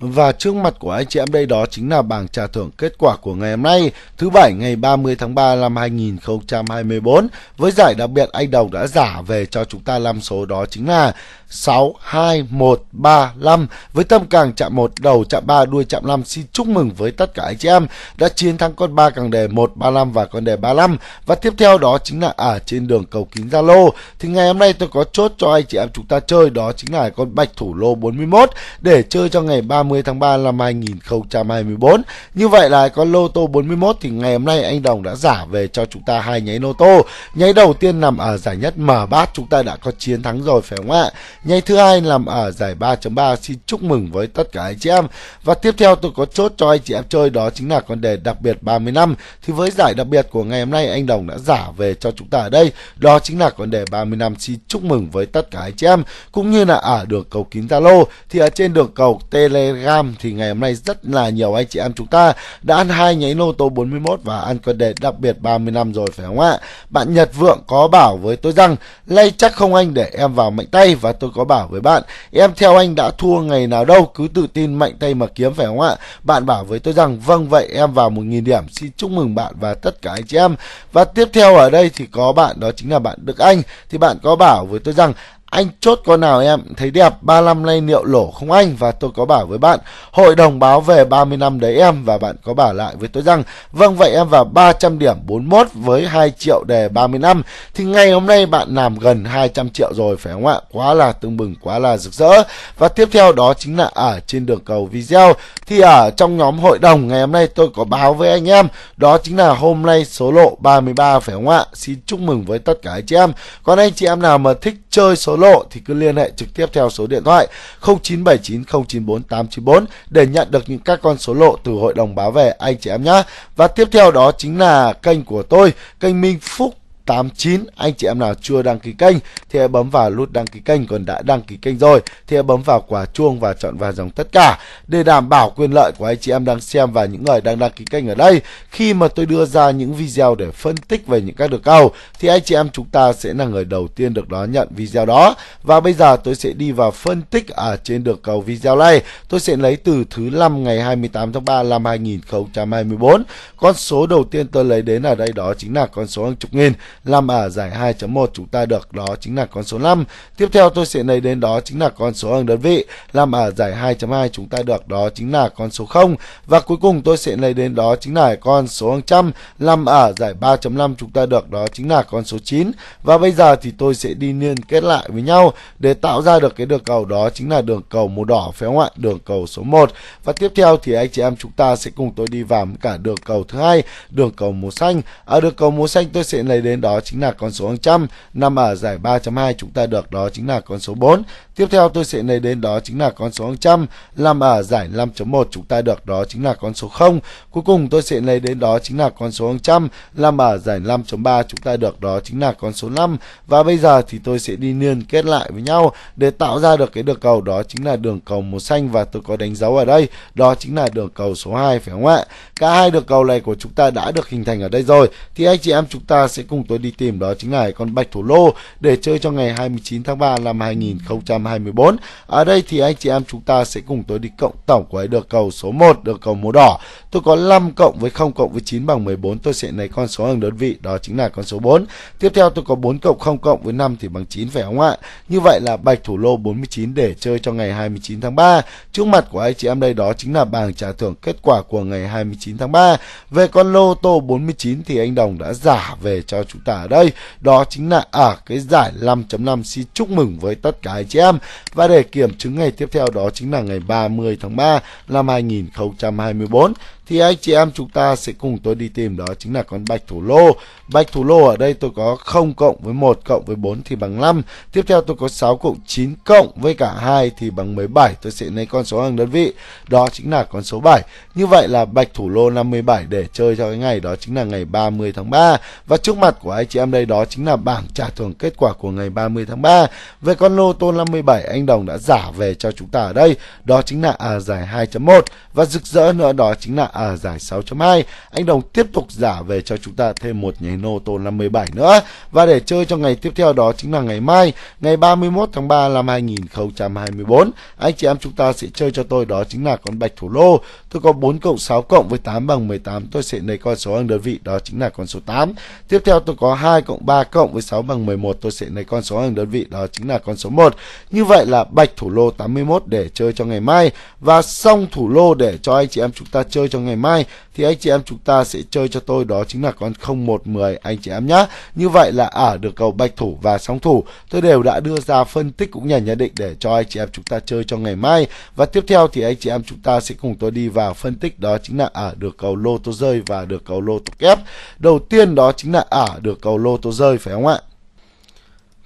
Và trước mặt của anh chị em đây đó chính là bảng trả thưởng kết quả của ngày hôm nay, thứ bảy ngày 30 tháng 3 năm 2024. Với giải đặc biệt anh Đồng đã giả về cho chúng ta năm số đó chính là 6, 2, 1, 3, 5 với tâm càng chạm 1, đầu chạm 3, đuôi chạm 5 xin chúc mừng với tất cả anh chị em đã chiến thắng con 3 càng đề 135 và con đề 35 và tiếp theo đó chính là ở trên đường cầu kín Zalo thì ngày hôm nay tôi có chốt cho anh chị em chúng ta chơi đó chính là con bạch thủ lô 41 để chơi cho ngày 30 tháng 3 năm 2024 như vậy là con lô tô 41 thì ngày hôm nay anh Đồng đã giả về cho chúng ta hai nháy lô tô nháy đầu tiên nằm ở giải nhất mở bát chúng ta đã có chiến thắng rồi phải không ạ Ngày thứ hai làm ở giải 3.3 xin chúc mừng với tất cả anh chị em. Và tiếp theo tôi có chốt cho anh chị em chơi đó chính là con đề đặc biệt 30 năm. Thì với giải đặc biệt của ngày hôm nay anh Đồng đã giả về cho chúng ta ở đây. Đó chính là con đề 30 năm xin chúc mừng với tất cả anh chị em. Cũng như là ở đường cầu kín Zalo thì ở trên đường cầu Telegram thì ngày hôm nay rất là nhiều anh chị em chúng ta đã ăn hai nháy lô tô 41 và ăn con đề đặc biệt 30 năm rồi phải không ạ? Bạn Nhật Vượng có bảo với tôi rằng lay chắc không anh để em vào mạnh tay và tôi có bảo với bạn Em theo anh đã thua ngày nào đâu Cứ tự tin mạnh tay mà kiếm phải không ạ Bạn bảo với tôi rằng Vâng vậy em vào một nghìn điểm Xin chúc mừng bạn và tất cả anh chị em Và tiếp theo ở đây thì có bạn đó chính là bạn Đức Anh Thì bạn có bảo với tôi rằng anh chốt con nào em thấy đẹp 35 nay liệu lỗ không anh và tôi có bảo với bạn hội đồng báo về 30 năm đấy em và bạn có bảo lại với tôi rằng vâng vậy em vào 300 điểm 41 với 2 triệu đề 30 năm thì ngày hôm nay bạn làm gần 200 triệu rồi phải không ạ quá là tương bừng quá là rực rỡ và tiếp theo đó chính là ở trên đường cầu video thì ở trong nhóm hội đồng ngày hôm nay tôi có báo với anh em đó chính là hôm nay số lộ 33 phải không ạ xin chúc mừng với tất cả anh chị em còn anh chị em nào mà thích chơi số hối lộ thì cứ liên hệ trực tiếp theo số điện thoại 0979094894 để nhận được những các con số lộ từ hội đồng báo về anh chị em nhé. Và tiếp theo đó chính là kênh của tôi, kênh Minh Phúc 89 anh chị em nào chưa đăng ký kênh thì hãy bấm vào nút đăng ký kênh còn đã đăng ký kênh rồi thì hãy bấm vào quả chuông và chọn vào dòng tất cả để đảm bảo quyền lợi của anh chị em đang xem và những người đang đăng ký kênh ở đây khi mà tôi đưa ra những video để phân tích về những các đường cầu thì anh chị em chúng ta sẽ là người đầu tiên được đón nhận video đó và bây giờ tôi sẽ đi vào phân tích ở trên đường cầu video này tôi sẽ lấy từ thứ năm ngày 28 tháng 3 năm 2024 con số đầu tiên tôi lấy đến ở đây đó chính là con số hàng chục nghìn 5 ở giải 2.1 chúng ta được đó chính là con số 5. Tiếp theo tôi sẽ lấy đến đó chính là con số hàng đơn vị. 5 ở giải 2.2 chúng ta được đó chính là con số 0. Và cuối cùng tôi sẽ lấy đến đó chính là con số hàng trăm. 5 ở giải 3.5 chúng ta được đó chính là con số 9. Và bây giờ thì tôi sẽ đi liên kết lại với nhau để tạo ra được cái đường cầu đó chính là đường cầu màu đỏ phải không ạ? Đường cầu số 1. Và tiếp theo thì anh chị em chúng ta sẽ cùng tôi đi vào cả đường cầu thứ hai, đường cầu màu xanh. Ở đường cầu màu xanh tôi sẽ lấy đến đó đó chính là con số trăm nằm ở giải 3.2 chúng ta được đó chính là con số 4. Tiếp theo tôi sẽ lấy đến đó chính là con số trăm nằm ở giải 5.1 chúng ta được đó chính là con số 0. Cuối cùng tôi sẽ lấy đến đó chính là con số trăm nằm ở giải 5.3 chúng ta được đó chính là con số 5. Và bây giờ thì tôi sẽ đi liên kết lại với nhau để tạo ra được cái đường cầu đó chính là đường cầu màu xanh và tôi có đánh dấu ở đây, đó chính là đường cầu số 2 phải không ạ? Cả hai đường cầu này của chúng ta đã được hình thành ở đây rồi thì anh chị em chúng ta sẽ cùng tôi đi đi tìm đó chính là con bạch thủ lô để chơi cho ngày 29 tháng 3 năm 2024. Ở đây thì anh chị em chúng ta sẽ cùng tôi đi cộng tổng của được cầu số 1 được cầu màu đỏ. Tôi có 5 cộng với 0 cộng với 9 bằng 14 tôi sẽ lấy con số hàng đơn vị đó chính là con số 4. Tiếp theo tôi có 4 cộng 0 cộng với 5 thì bằng 9 phải không ạ? Như vậy là bạch thủ lô 49 để chơi cho ngày 29 tháng 3. Trước mặt của anh chị em đây đó chính là bảng trả thưởng kết quả của ngày 29 tháng 3. Về con lô tô 49 thì anh Đồng đã giả về cho chúng cả ở đây đó chính là ở à, cái giải 5.5 xin chúc mừng với tất cả anh chị em và để kiểm chứng ngày tiếp theo đó chính là ngày 30 tháng 3 năm 2024 thì anh chị em chúng ta sẽ cùng tôi đi tìm đó chính là con bạch thủ lô. Bạch thủ lô ở đây tôi có 0 cộng với 1 cộng với 4 thì bằng 5. Tiếp theo tôi có 6 cộng 9 cộng với cả 2 thì bằng 17. Tôi sẽ lấy con số hàng đơn vị. Đó chính là con số 7. Như vậy là bạch thủ lô 57 để chơi cho cái ngày đó chính là ngày 30 tháng 3. Và trước mặt của anh chị em đây đó chính là bảng trả thưởng kết quả của ngày 30 tháng 3. Về con lô tô 57 anh Đồng đã giả về cho chúng ta ở đây. Đó chính là A à, giải 2.1 và rực rỡ nữa đó chính là ở giải 6.2 anh Đồng tiếp tục giả về cho chúng ta thêm một nhà nô tô 57 nữa và để chơi cho ngày tiếp theo đó chính là ngày mai ngày 31 tháng 3 năm 2024 anh chị em chúng ta sẽ chơi cho tôi đó chính là con bạch thủ lô tôi có 4 cộng 6 cộng với 8 bằng 18 tôi sẽ lấy con số hàng đơn vị đó chính là con số 8 tiếp theo tôi có 2 cộng 3 cộng với 6 bằng 11 tôi sẽ lấy con số hàng đơn vị đó chính là con số 1 như vậy là bạch thủ lô 81 để chơi cho ngày mai và xong thủ lô để cho anh chị em chúng ta chơi cho ngày ngày mai thì anh chị em chúng ta sẽ chơi cho tôi đó chính là con 0110 anh chị em nhá. Như vậy là ở được cầu bạch thủ và song thủ tôi đều đã đưa ra phân tích cũng như nhận định để cho anh chị em chúng ta chơi cho ngày mai. Và tiếp theo thì anh chị em chúng ta sẽ cùng tôi đi vào phân tích đó chính là ở được cầu lô tô rơi và được cầu lô tô kép. Đầu tiên đó chính là ở được cầu lô tô rơi phải không ạ?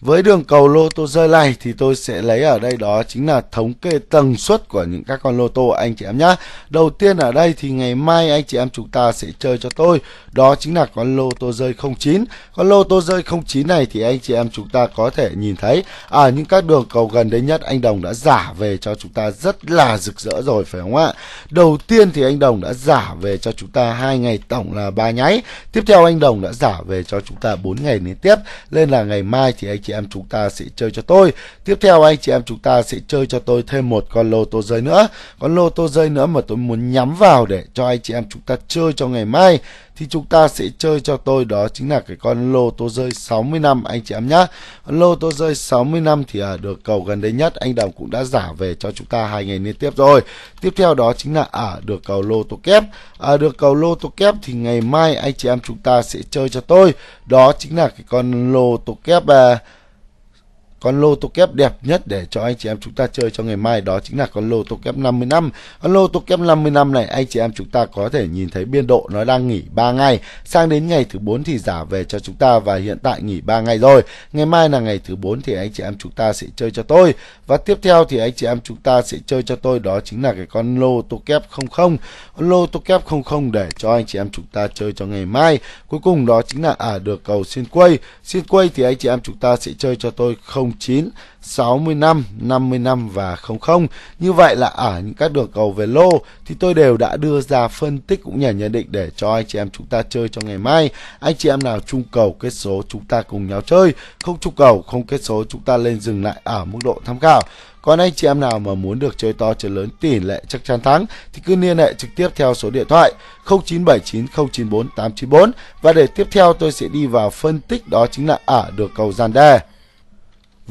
Với đường cầu lô tô rơi này thì tôi sẽ lấy ở đây đó chính là thống kê tần suất của những các con lô tô anh chị em nhé. Đầu tiên ở đây thì ngày mai anh chị em chúng ta sẽ chơi cho tôi. Đó chính là con lô tô rơi 09. Con lô tô rơi 09 này thì anh chị em chúng ta có thể nhìn thấy ở à, những các đường cầu gần đây nhất anh Đồng đã giả về cho chúng ta rất là rực rỡ rồi phải không ạ? Đầu tiên thì anh Đồng đã giả về cho chúng ta hai ngày tổng là ba nháy. Tiếp theo anh Đồng đã giả về cho chúng ta bốn ngày liên tiếp. Nên là ngày mai thì anh chị chị em chúng ta sẽ chơi cho tôi tiếp theo anh chị em chúng ta sẽ chơi cho tôi thêm một con lô tô rơi nữa con lô tô rơi nữa mà tôi muốn nhắm vào để cho anh chị em chúng ta chơi cho ngày mai thì chúng ta sẽ chơi cho tôi đó chính là cái con lô tô rơi 60 năm anh chị em nhá. Lô tô rơi 60 năm thì ở à, được cầu gần đây nhất anh Đồng cũng đã giả về cho chúng ta hai ngày liên tiếp rồi. Tiếp theo đó chính là ở à, được cầu lô tô kép. Ở à, được cầu lô tô kép thì ngày mai anh chị em chúng ta sẽ chơi cho tôi đó chính là cái con lô tô kép uh, con lô tô kép đẹp nhất để cho anh chị em chúng ta chơi cho ngày mai đó chính là con lô tô kép 50 năm con lô tô kép 50 năm này anh chị em chúng ta có thể nhìn thấy biên độ nó đang nghỉ 3 ngày sang đến ngày thứ 4 thì giả về cho chúng ta và hiện tại nghỉ 3 ngày rồi ngày mai là ngày thứ 4 thì anh chị em chúng ta sẽ chơi cho tôi và tiếp theo thì anh chị em chúng ta sẽ chơi cho tôi đó chính là cái con lô tô kép 00 con lô tô kép 00 để cho anh chị em chúng ta chơi cho ngày mai cuối cùng đó chính là ả à, được cầu xin quay xin quay thì anh chị em chúng ta sẽ chơi cho tôi không 09 65 55 và 00. Như vậy là ở những các đường cầu về lô thì tôi đều đã đưa ra phân tích cũng như nhận định để cho anh chị em chúng ta chơi cho ngày mai. Anh chị em nào trung cầu kết số chúng ta cùng nhau chơi, không trung cầu không kết số chúng ta lên dừng lại ở mức độ tham khảo. Còn anh chị em nào mà muốn được chơi to chơi lớn tỷ lệ chắc chắn thắng thì cứ liên hệ trực tiếp theo số điện thoại 0979094894 và để tiếp theo tôi sẽ đi vào phân tích đó chính là ở được cầu gian đề.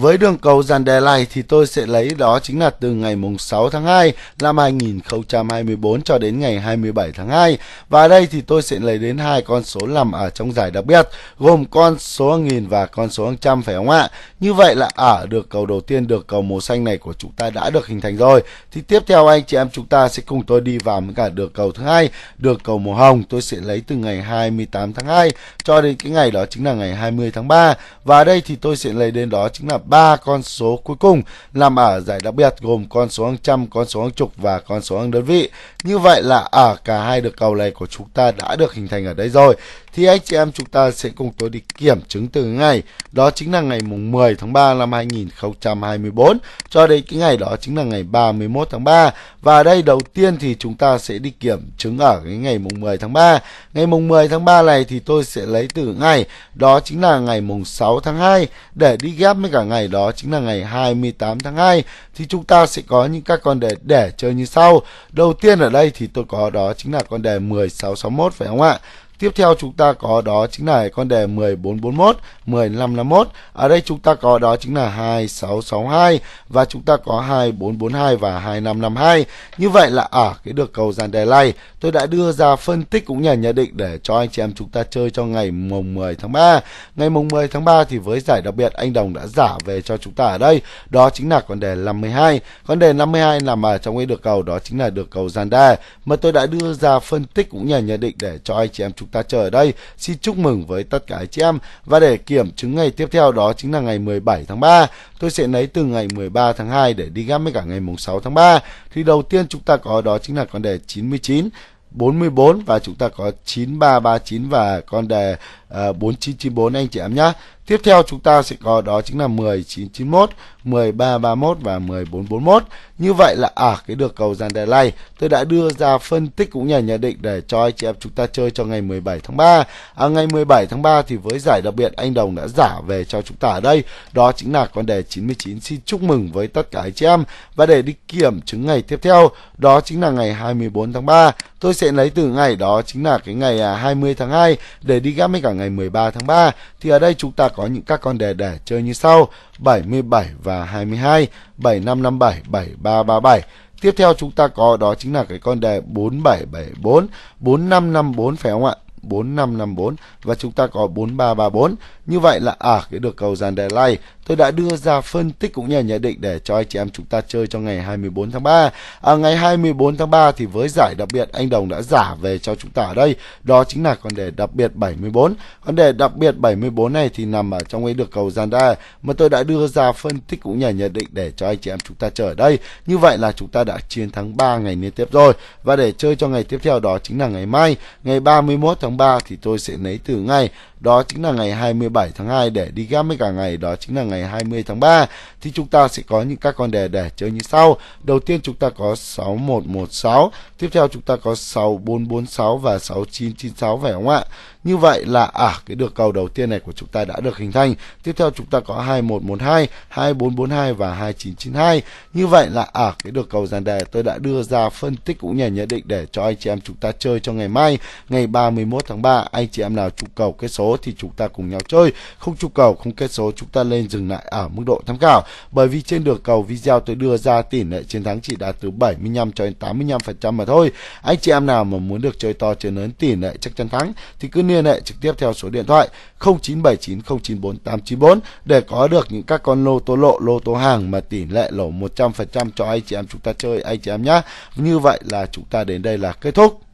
Với đường cầu dàn đề này thì tôi sẽ lấy đó chính là từ ngày mùng 6 tháng 2 năm 2024 cho đến ngày 27 tháng 2. Và đây thì tôi sẽ lấy đến hai con số nằm ở trong giải đặc biệt gồm con số nghìn và con số hàng trăm phải không ạ? Như vậy là ở à, được cầu đầu tiên được cầu màu xanh này của chúng ta đã được hình thành rồi. Thì tiếp theo anh chị em chúng ta sẽ cùng tôi đi vào với cả được cầu thứ hai, được cầu màu hồng tôi sẽ lấy từ ngày 28 tháng 2 cho đến cái ngày đó chính là ngày 20 tháng 3 và đây thì tôi sẽ lấy đến đó chính là ba con số cuối cùng nằm ở giải đặc biệt gồm con số hàng trăm, con số hàng chục và con số hàng đơn vị. Như vậy là ở à, cả hai được cầu này của chúng ta đã được hình thành ở đây rồi thì anh chị em chúng ta sẽ cùng tôi đi kiểm chứng từ ngày đó chính là ngày mùng 10 tháng 3 năm 2024 cho đến cái ngày đó chính là ngày 31 tháng 3 và đây đầu tiên thì chúng ta sẽ đi kiểm chứng ở cái ngày mùng 10 tháng 3 ngày mùng 10 tháng 3 này thì tôi sẽ lấy từ ngày đó chính là ngày mùng 6 tháng 2 để đi ghép với cả ngày đó chính là ngày 28 tháng 2 thì chúng ta sẽ có những các con đề để chơi như sau đầu tiên ở đây thì tôi có đó chính là con đề 1661 phải không ạ Tiếp theo chúng ta có đó chính là con đề 1441, 1551. Ở đây chúng ta có đó chính là 2662 và chúng ta có 2442 và 2552. Như vậy là ở à, cái được cầu dàn đề này, tôi đã đưa ra phân tích cũng như nhận định để cho anh chị em chúng ta chơi cho ngày mùng 10 tháng 3. Ngày mùng 10 tháng 3 thì với giải đặc biệt anh Đồng đã giả về cho chúng ta ở đây, đó chính là con đề 52. Con đề 52 nằm ở trong cái được cầu đó chính là được cầu dàn đề mà tôi đã đưa ra phân tích cũng như nhận định để cho anh chị em chúng ta chờ ở đây. Xin chúc mừng với tất cả chị em. Và để kiểm chứng ngày tiếp theo đó chính là ngày 17 tháng 3. Tôi sẽ lấy từ ngày 13 tháng 2 để đi gắp với cả ngày mùng 6 tháng 3. Thì đầu tiên chúng ta có đó chính là con đề 99 44 và chúng ta có 9339 và con đề uh, ờ, 4994 anh chị em nhé tiếp theo chúng ta sẽ có đó chính là 1991 1331 và 1441 như vậy là à, cái được cầu dàn đài lay tôi đã đưa ra phân tích cũng như nhận định để cho anh chị em chúng ta chơi cho ngày 17 tháng 3 à, ngày 17 tháng 3 thì với giải đặc biệt anh Đồng đã giả về cho chúng ta ở đây đó chính là con đề 99 xin chúc mừng với tất cả anh chị em và để đi kiểm chứng ngày tiếp theo đó chính là ngày 24 tháng 3 tôi sẽ lấy từ ngày đó chính là cái ngày 20 à, tháng 2 để đi ghép với cả ngày ngày 13 tháng 3 thì ở đây chúng ta có những các con đề để chơi như sau 77 và 22, 7557, 7337. Tiếp theo chúng ta có đó chính là cái con đề 4774, 4554 phải không ạ? 4554 và chúng ta có 4334. Như vậy là ở à, cái được cầu dàn đề tôi đã đưa ra phân tích cũng như là nhận định để cho anh chị em chúng ta chơi cho ngày 24 tháng 3. À, ngày 24 tháng 3 thì với giải đặc biệt anh Đồng đã giả về cho chúng ta ở đây, đó chính là con đề đặc biệt 74. Con đề đặc biệt 74 này thì nằm ở trong cái được cầu dàn đề mà tôi đã đưa ra phân tích cũng như là nhận định để cho anh chị em chúng ta chơi ở đây. Như vậy là chúng ta đã chiến thắng 3 ngày liên tiếp rồi. Và để chơi cho ngày tiếp theo đó chính là ngày mai, ngày 31 tháng tháng 3 thì tôi sẽ lấy từ ngay đó chính là ngày 27 tháng 2 để đi ghép với cả ngày đó chính là ngày 20 tháng 3 thì chúng ta sẽ có những các con đề để chơi như sau. Đầu tiên chúng ta có 6116, tiếp theo chúng ta có 6446 và 6996 phải không ạ? Như vậy là à cái được cầu đầu tiên này của chúng ta đã được hình thành. Tiếp theo chúng ta có 2112, 2442 và 2992. Như vậy là à cái được cầu dàn đề tôi đã đưa ra phân tích cũng như nhận định để cho anh chị em chúng ta chơi cho ngày mai ngày 31 tháng 3 anh chị em nào trúng cầu cái số thì chúng ta cùng nhau chơi không trục cầu không kết số chúng ta lên dừng lại ở mức độ tham khảo bởi vì trên đường cầu video tôi đưa ra tỷ lệ chiến thắng chỉ đạt từ 75 cho đến 85% phần trăm mà thôi anh chị em nào mà muốn được chơi to chơi lớn tỷ lệ chắc chắn thắng thì cứ liên hệ trực tiếp theo số điện thoại 0979094894 để có được những các con lô tô lộ lô tô hàng mà tỷ lệ lỗ 100% phần trăm cho anh chị em chúng ta chơi anh chị em nhé như vậy là chúng ta đến đây là kết thúc